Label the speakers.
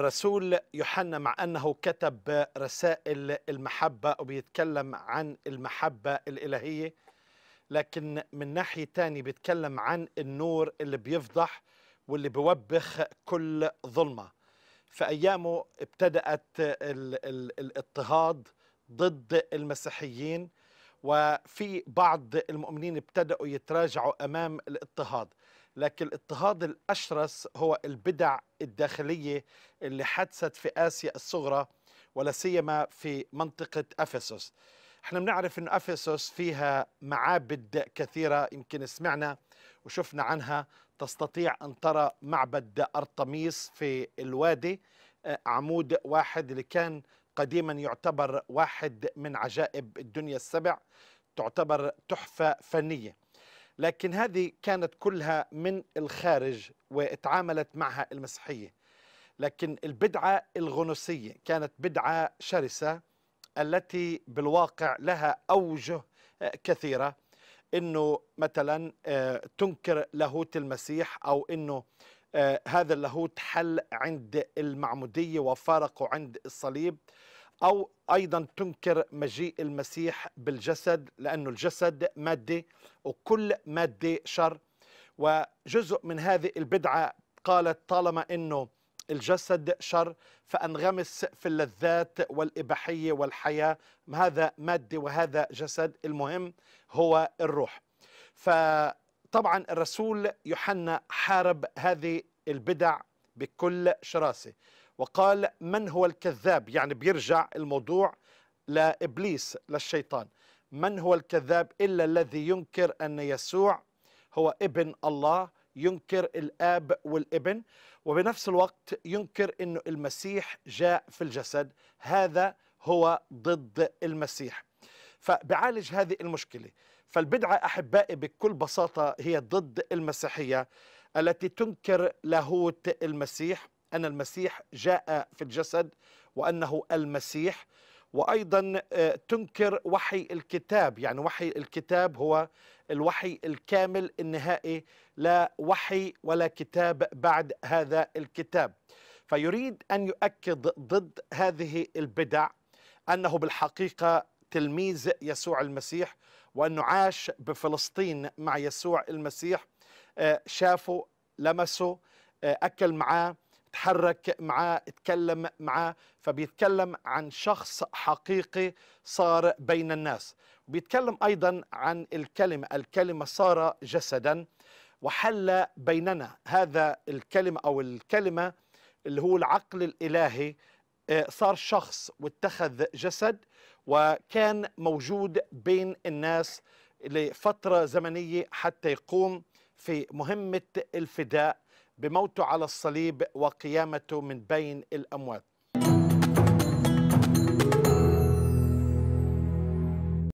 Speaker 1: الرسول يوحنا مع أنه كتب رسائل المحبة وبيتكلم عن المحبة الإلهية لكن من ناحية ثانيه بيتكلم عن النور اللي بيفضح واللي بيوبخ كل ظلمة في أيامه ابتدأت الاضطهاد ضد المسيحيين وفي بعض المؤمنين ابتدأوا يتراجعوا أمام الاضطهاد لكن الاضطهاد الأشرس هو البدع الداخلية اللي حدثت في آسيا الصغرى ولا سيما في منطقة أفسوس احنا بنعرف أن افسوس فيها معابد كثيرة يمكن سمعنا وشفنا عنها تستطيع أن ترى معبد أرطميس في الوادي آه، عمود واحد اللي كان قديما يعتبر واحد من عجائب الدنيا السبع تعتبر تحفة فنية لكن هذه كانت كلها من الخارج وتعاملت معها المسيحية لكن البدعة الغنوصيه كانت بدعة شرسة التي بالواقع لها أوجه آه، كثيرة أنه مثلا آه، تنكر لاهوت المسيح أو أنه آه، هذا اللاهوت حل عند المعمودية وفارقه عند الصليب أو أيضا تنكر مجيء المسيح بالجسد لأن الجسد مادة وكل مادة شر وجزء من هذه البدعة قالت طالما أنه الجسد شر فأنغمس في اللذات والإباحية والحياة هذا مادي وهذا جسد المهم هو الروح فطبعا الرسول يوحنا حارب هذه البدع بكل شراسة وقال من هو الكذاب يعني بيرجع الموضوع لابليس للشيطان من هو الكذاب الا الذي ينكر ان يسوع هو ابن الله ينكر الاب والابن وبنفس الوقت ينكر انه المسيح جاء في الجسد هذا هو ضد المسيح فبعالج هذه المشكله فالبدعه احبائي بكل بساطه هي ضد المسيحيه التي تنكر لاهوت المسيح أن المسيح جاء في الجسد وأنه المسيح وأيضا آه، تنكر وحي الكتاب يعني وحي الكتاب هو الوحي الكامل النهائي لا وحي ولا كتاب بعد هذا الكتاب فيريد أن يؤكد ضد هذه البدع أنه بالحقيقة تلميذ يسوع المسيح وأنه عاش بفلسطين مع يسوع المسيح آه، شافه لمسه آه، أكل معاه تحرك معاه اتكلم معاه فبيتكلم عن شخص حقيقي صار بين الناس بيتكلم أيضا عن الكلمة الكلمة صار جسدا وحل بيننا هذا الكلمة أو الكلمة اللي هو العقل الإلهي آه، صار شخص واتخذ جسد وكان موجود بين الناس لفترة زمنية حتى يقوم في مهمة الفداء بموته على الصليب وقيامته من بين الأموات